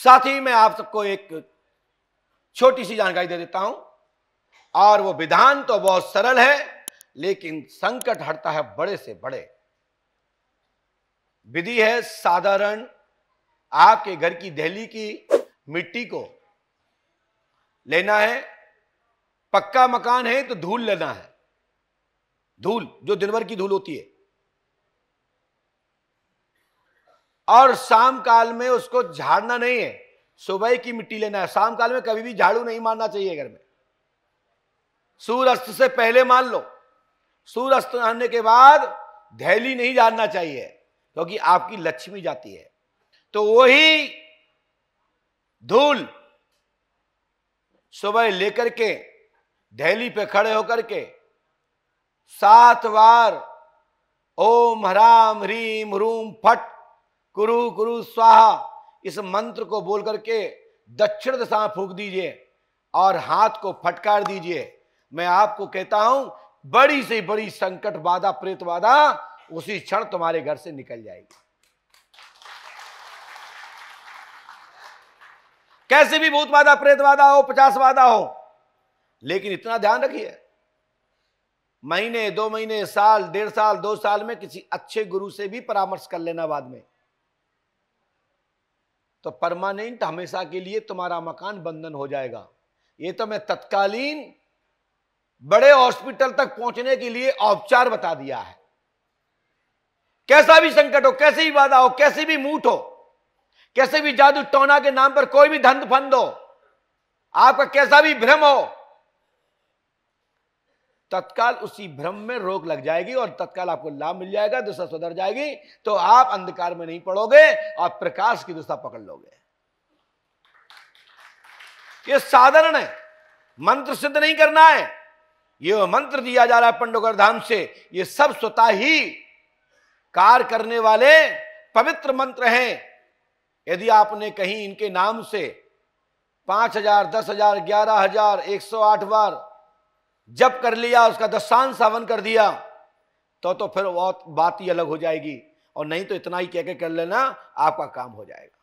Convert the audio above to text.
साथ ही मैं आप सबको एक छोटी सी जानकारी दे देता हूं और वो विधान तो बहुत सरल है लेकिन संकट हटता है बड़े से बड़े विधि है साधारण आपके घर की दहली की मिट्टी को लेना है पक्का मकान है तो धूल लेना है धूल जो दिन भर की धूल होती है और शाम काल में उसको झाड़ना नहीं है सुबह की मिट्टी लेना है शाम काल में कभी भी झाड़ू नहीं मारना चाहिए घर में सूर्यास्त से पहले मान लो सूर्यास्त आने के बाद धैली नहीं जानना चाहिए क्योंकि तो आपकी लक्ष्मी जाती है तो वही धूल सुबह लेकर के धैली पे खड़े होकर के सात बार ओम हराम ह्रीम ह्रूम फट कुरु कुरु स्वाहा इस मंत्र को बोल करके दक्षिण दिशा में फूक दीजिए और हाथ को फटकार दीजिए मैं आपको कहता हूं बड़ी से बड़ी संकट बाधा प्रेत बाधा उसी क्षण तुम्हारे घर से निकल जाएगी कैसे भी भूत बाधा प्रेत बाधा हो पचास बाधा हो लेकिन इतना ध्यान रखिए महीने दो महीने साल डेढ़ साल दो साल में किसी अच्छे गुरु से भी परामर्श कर लेना बाद में तो परमानेंट हमेशा के लिए तुम्हारा मकान बंधन हो जाएगा ये तो मैं तत्कालीन बड़े हॉस्पिटल तक पहुंचने के लिए औपचार बता दिया है कैसा भी संकट हो कैसे भी बाधा हो कैसे भी मूठ हो कैसे भी जादू टोना के नाम पर कोई भी धंध फंद हो आपका कैसा भी भ्रम हो तत्काल उसी भ्रम में रोक लग जाएगी और तत्काल आपको लाभ मिल जाएगा दिशा सुधर जाएगी तो आप अंधकार में नहीं पड़ोगे आप प्रकाश की दिशा पकड़ लोगे ये साधारण है मंत्र सिद्ध नहीं करना है ये मंत्र दिया जा रहा है पंडोकर धाम से ये सब स्वतः ही कार्य करने वाले पवित्र मंत्र हैं यदि आपने कहीं इनके नाम से पांच हजार दस हजार ग्यारह हजार एक सौ आठ बार जब कर लिया उसका दस्तान सावन कर दिया तो तो फिर बहुत बात ही अलग हो जाएगी और नहीं तो इतना ही कह के कर लेना आपका काम हो जाएगा